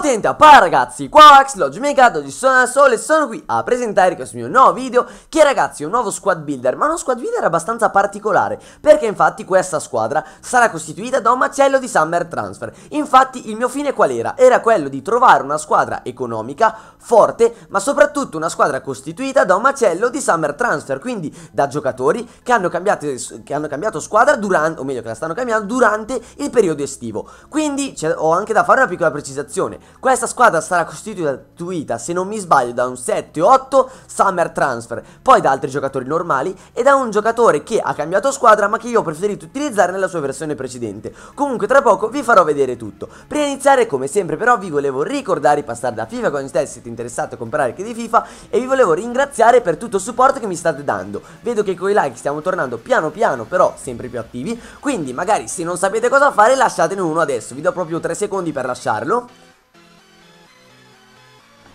Potente a par ragazzi, qua Max, l'oggi oggi sono da solo e sono qui a presentare questo mio nuovo video Che ragazzi è un nuovo squad builder, ma uno squad builder abbastanza particolare Perché infatti questa squadra sarà costituita da un macello di Summer Transfer Infatti il mio fine qual era? Era quello di trovare una squadra economica, forte Ma soprattutto una squadra costituita da un macello di Summer Transfer Quindi da giocatori che hanno cambiato, che hanno cambiato squadra durante, o meglio che la stanno cambiando durante il periodo estivo Quindi ho anche da fare una piccola precisazione questa squadra sarà costituita, se non mi sbaglio, da un 7-8 summer transfer, poi da altri giocatori normali e da un giocatore che ha cambiato squadra ma che io ho preferito utilizzare nella sua versione precedente. Comunque tra poco vi farò vedere tutto. Prima di iniziare, come sempre però, vi volevo ricordare di passare da FIFA con te se siete interessati a comprare anche di FIFA e vi volevo ringraziare per tutto il supporto che mi state dando. Vedo che con i like stiamo tornando piano piano, però sempre più attivi, quindi magari se non sapete cosa fare lasciatene uno adesso, vi do proprio 3 secondi per lasciarlo.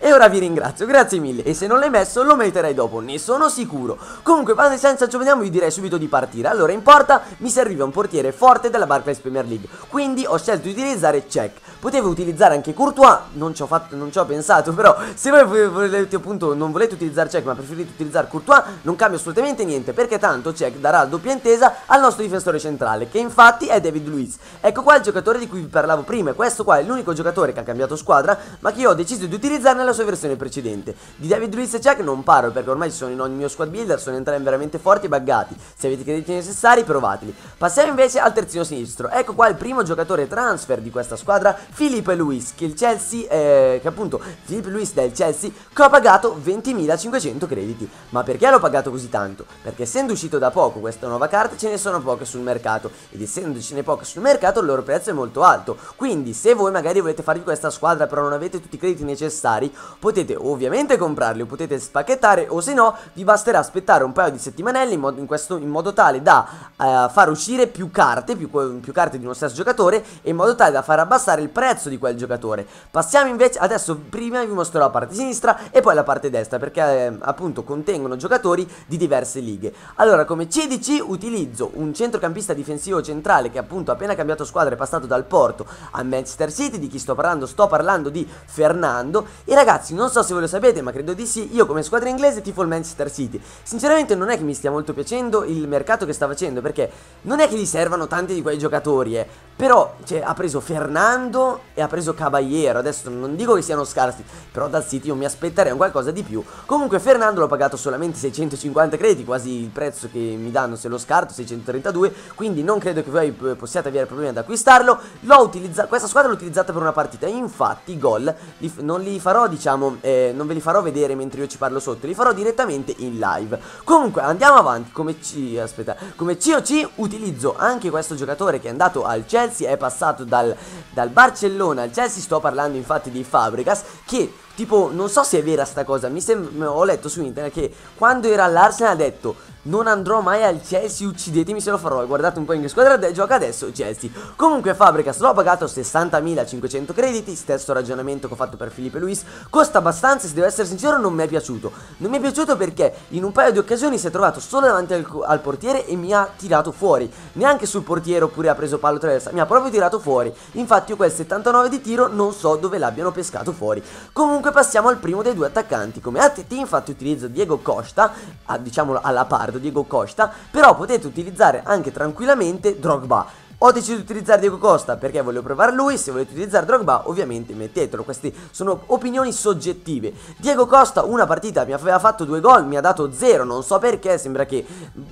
E ora vi ringrazio, grazie mille. E se non l'hai messo, lo metterai dopo, ne sono sicuro. Comunque, vado senza giovaniamo, vi direi subito di partire. Allora, in porta mi serviva un portiere forte della Barclays Premier League. Quindi ho scelto di utilizzare Check. Potevo utilizzare anche Courtois, non ci ho, fatto, non ci ho pensato, però se voi volete, appunto, non volete utilizzare Check, ma preferite utilizzare Courtois, non cambia assolutamente niente, perché tanto Check darà la doppia intesa al nostro difensore centrale, che infatti è David Luiz. Ecco qua il giocatore di cui vi parlavo prima, E questo qua è l'unico giocatore che ha cambiato squadra, ma che io ho deciso di utilizzare nella sua versione precedente. Di David Luiz e Jack non parlo perché ormai sono in ogni mio squad builder, sono entrambi veramente forti e buggati. Se avete crediti necessari, provateli. Passiamo invece al terzino sinistro. Ecco qua il primo giocatore transfer di questa squadra, Filippo Luiz che il Chelsea, eh, che appunto Filippo Luiz del Chelsea, che ho pagato 20.500 crediti. Ma perché l'ho pagato così tanto? Perché essendo uscito da poco questa nuova carta ce ne sono poche sul mercato ed essendocene poche sul mercato il loro prezzo è molto alto. Quindi se voi magari volete farvi questa squadra però non avete tutti i crediti necessari, Potete ovviamente comprarli, o potete spacchettare o se no vi basterà aspettare un paio di settimanelle in modo, in questo, in modo tale da eh, far uscire più carte, più, più carte di uno stesso giocatore e in modo tale da far abbassare il prezzo di quel giocatore. Passiamo invece, adesso prima vi mostrerò la parte sinistra e poi la parte destra perché eh, appunto contengono giocatori di diverse lighe. Allora come CDC utilizzo un centrocampista difensivo centrale che appunto appena cambiato squadra è passato dal Porto a Manchester City, di chi sto parlando? Sto parlando di Fernando e ragazzi ragazzi, non so se ve lo sapete, ma credo di sì, io come squadra inglese tifo il Manchester City. Sinceramente non è che mi stia molto piacendo il mercato che sta facendo, perché non è che gli servano tanti di quei giocatori, eh. Però, cioè, ha preso Fernando e ha preso Caballero. Adesso non dico che siano scarsi, però dal City io mi aspetterei un qualcosa di più. Comunque Fernando l'ho pagato solamente 650 crediti, quasi il prezzo che mi danno se lo scarto, 632, quindi non credo che voi eh, possiate avere problemi ad acquistarlo. L'ho utilizzato, questa squadra l'ho utilizzata per una partita, infatti i gol li non li farò di diciamo eh, non ve li farò vedere mentre io ci parlo sotto Li farò direttamente in live Comunque andiamo avanti Come, ci, aspetta, come COC utilizzo anche questo giocatore che è andato al Chelsea È passato dal, dal Barcellona al Chelsea Sto parlando infatti di Fabregas Che Tipo, non so se è vera sta cosa, mi sembra, ho letto su internet che quando era all'Arsenal ha detto non andrò mai al Chelsea, uccidetemi se lo farò. Guardate un po' in che squadra de- gioca adesso Chelsea. Comunque Fabregas l'ho pagato 60.500 crediti, stesso ragionamento che ho fatto per Felipe Luis. Costa abbastanza, se devo essere sincero, non mi è piaciuto. Non mi è piaciuto perché in un paio di occasioni si è trovato solo davanti al, al portiere e mi ha tirato fuori. Neanche sul portiere oppure ha preso palo traversa, mi ha proprio tirato fuori. Infatti io quel 79 di tiro non so dove l'abbiano pescato fuori. Comunque Dunque passiamo al primo dei due attaccanti. Come ATT infatti utilizzo Diego Costa, a, diciamo alla par Diego Costa, però potete utilizzare anche tranquillamente Drogba. Ho deciso di utilizzare Diego Costa perché voglio provare lui, se volete utilizzare Drogba ovviamente mettetelo, queste sono opinioni soggettive. Diego Costa una partita mi aveva fatto due gol, mi ha dato zero, non so perché, sembra che...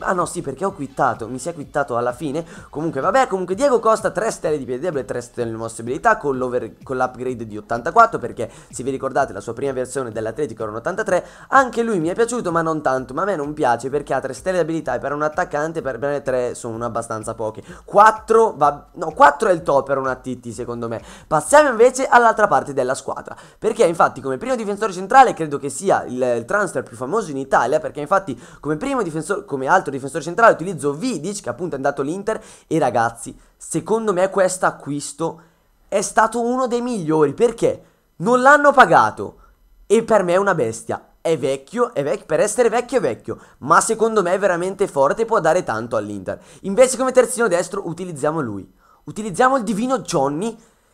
Ah no sì perché ho quittato, mi si è quittato alla fine, comunque vabbè, comunque Diego Costa 3 stelle di piedevole, 3 stelle di mossibilità con l'upgrade di 84 perché se vi ricordate la sua prima versione dell'Atletico era un 83, anche lui mi è piaciuto ma non tanto, ma a me non piace perché ha 3 stelle di abilità e per un attaccante per me 3 sono abbastanza poche. 4 4 va... No, 4 è il top per una TT secondo me. Passiamo invece all'altra parte della squadra. Perché infatti come primo difensore centrale credo che sia il, il transfer più famoso in Italia. Perché infatti come primo difensore, come altro difensore centrale utilizzo Vidic che appunto è andato all'Inter. E ragazzi, secondo me questo acquisto è stato uno dei migliori. Perché? Non l'hanno pagato. E per me è una bestia è vecchio, è vecchio, per essere vecchio è vecchio, ma secondo me è veramente forte e può dare tanto all'Inter. Invece come terzino destro utilizziamo lui. Utilizziamo il divino Johnny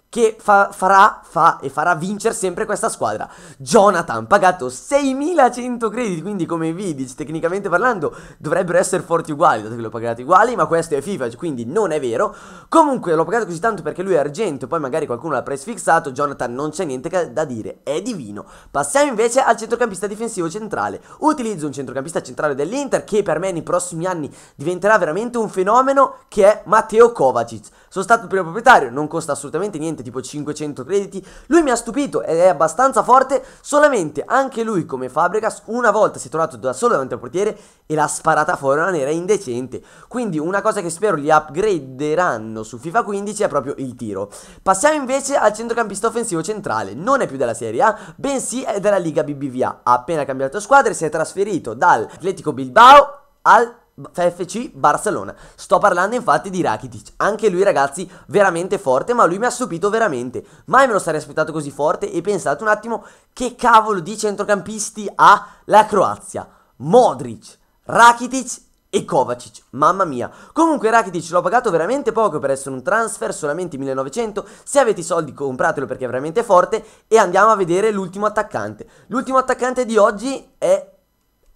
che fa, farà, fa e farà vincere sempre questa squadra. Jonathan, pagato 6.100 crediti, quindi come vi dici, tecnicamente parlando, dovrebbero essere forti uguali, dato che l'ho pagato uguali, ma questo è FIFA, quindi non è vero. Comunque l'ho pagato così tanto perché lui è argento, poi magari qualcuno l'ha presfissato, Jonathan non c'è niente da dire, è divino. Passiamo invece al centrocampista difensivo centrale. Utilizzo un centrocampista centrale dell'Inter che per me nei prossimi anni diventerà veramente un fenomeno, che è Matteo Kovacic. Sono stato il primo proprietario, non costa assolutamente niente veramente tipo 500 crediti. Lui mi ha stupito ed è abbastanza forte, solamente anche lui come Fabregas una volta si è trovato da solo davanti al portiere e l'ha sparata fuori una nera indecente. Quindi una cosa che spero gli upgraderanno su FIFA 15 è proprio il tiro. Passiamo invece al centrocampista offensivo centrale, non è più della Serie A, bensì è della Liga BBVA. Ha appena cambiato squadra e si è trasferito dal dall'Atletico Bilbao al FC Barcellona. Sto parlando infatti di Rakitic. Anche lui, ragazzi, veramente forte, ma lui mi ha stupito veramente. Mai me lo sarei aspettato così forte e pensate un attimo che cavolo di centrocampisti ha la Croazia. Modric, Rakitic e Kovacic, mamma mia. Comunque Rakitic l'ho pagato veramente poco per essere un transfer, solamente 1900. Se avete i soldi compratelo perché è veramente forte e andiamo a vedere l'ultimo attaccante. L'ultimo attaccante di oggi è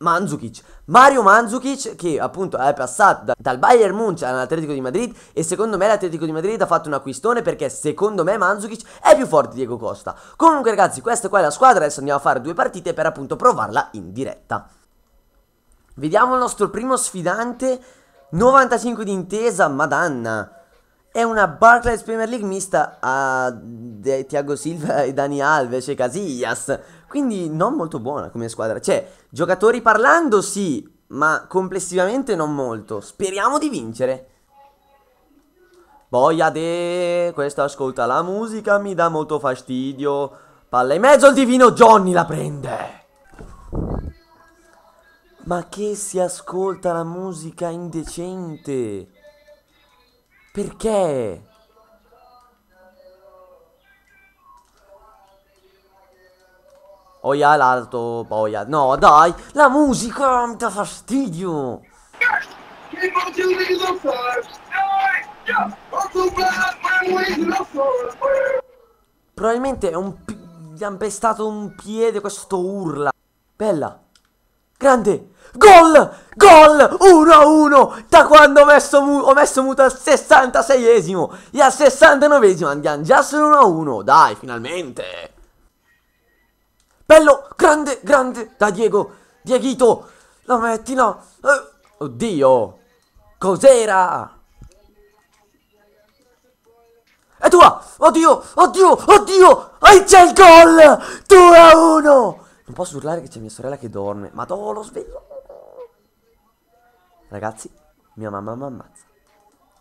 Mandzukic. Mario Mandzukic che appunto è passato da, dal Bayern Munch all'Atletico di Madrid e secondo me l'Atletico di Madrid ha fatto un acquistone perché secondo me Mandzukic è più forte di Diego Costa. Comunque ragazzi questa qua è la squadra, adesso andiamo a fare due partite per appunto provarla in diretta. Vediamo il nostro primo sfidante, 95 di intesa, madonna. È una Barclays Premier League mista a De Thiago Silva e Dani Alves e Casillas. Quindi non molto buona come squadra. Cioè, giocatori parlando sì, ma complessivamente non molto. Speriamo di vincere. Boia Boiade, questo ascolta la musica, mi dà molto fastidio. Palla in mezzo, il divino Johnny la prende. Ma che si ascolta la musica indecente? Perché? Oia l'alto, boia. No, dai, la musica mi dà fastidio. Probabilmente è un... Gli ha pestato un piede questo urla. Bella grande, gol, gol, 1-1, a da quando ho messo, ho messo muto al 66esimo e al 69esimo andiamo già sull'1-1, dai, finalmente. Bello, grande, grande, da Diego, Dieghito, la metti no! eh, oddio, cos'era? È tua! Oddio! Oddio! Oddio! E c'è il gol! 2 a 1! Non posso urlare che c'è mia sorella che dorme. Ma do lo sveglio. Ragazzi, mia mamma mi ammazza.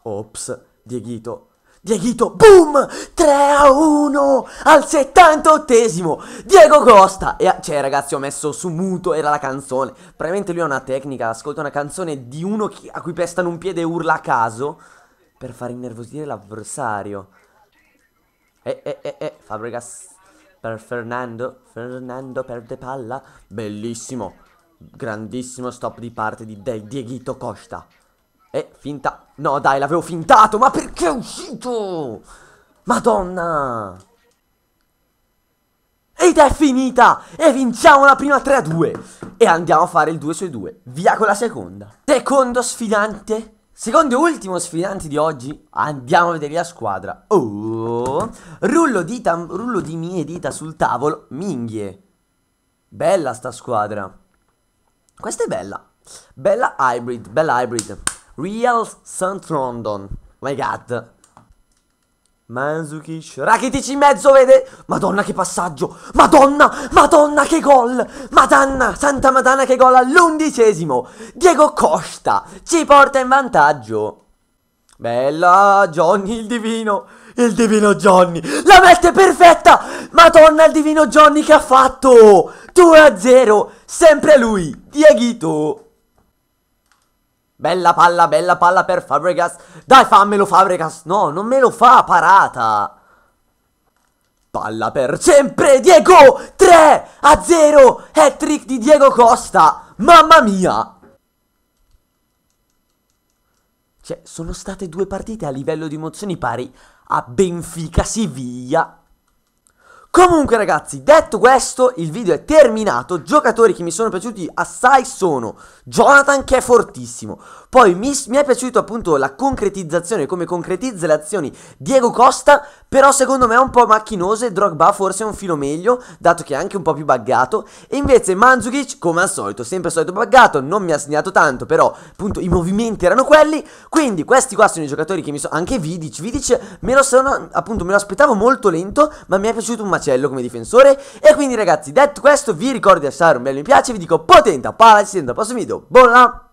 Ops, Dieghito. Dieghito, boom! 3 a 1 al 78esimo. Diego Costa. E, cioè, ragazzi, ho messo su muto, era la canzone. Probabilmente lui ha una tecnica, ascolta una canzone di uno a cui pestano un piede e urla a caso per far innervosire l'avversario. E, Eh, eh, eh, e, eh, Fabregas per Fernando. Fernando perde palla. Bellissimo. Grandissimo stop di parte di De Dieghito Costa. E finta. No, dai, l'avevo fintato. Ma perché è uscito? Madonna. Ed è finita! E vinciamo la prima 3 2. E andiamo a fare il 2 2. Via con la seconda. Secondo sfidante Secondo e ultimo sfidante di oggi, andiamo a vedere la squadra. Oh, rullo, dita, rullo di mie dita sul tavolo, minghie. Bella sta squadra. Questa è bella. Bella hybrid, bella hybrid. Real St. London. my god. Manzukic, Rakitic in mezzo, vede? Madonna che passaggio, Madonna, Madonna che gol, Madonna, Santa Madonna che gol all'undicesimo, Diego Costa ci porta in vantaggio. Bella Johnny il divino, il divino Johnny, la mette perfetta, Madonna il divino Johnny che ha fatto, 2 a 0, sempre lui, Dieghito. Bella palla, bella palla per Fabregas. Dai, fammelo Fabregas. No, non me lo fa, parata. Palla per sempre, Diego! 3 a 0, hat trick di Diego Costa. Mamma mia! Cioè, sono state due partite a livello di emozioni pari a Benfica-Siviglia Comunque ragazzi, detto questo, il video è terminato. Giocatori che mi sono piaciuti assai sono Jonathan che è fortissimo. Poi mi, mi, è piaciuto appunto la concretizzazione, come concretizza le azioni Diego Costa, però secondo me è un po' macchinose, Drogba forse è un filo meglio, dato che è anche un po' più buggato. E invece Manzukic, come al solito, sempre al solito buggato, non mi ha segnato tanto, però appunto i movimenti erano quelli. Quindi questi qua sono i giocatori che mi sono... Anche Vidic, Vidic me lo sono... appunto me lo aspettavo molto lento, ma mi è piaciuto un macello. Marcello come difensore E quindi ragazzi detto questo vi ricordo di lasciare un bel mi piace Vi dico potente pala ci sento al prossimo video Buona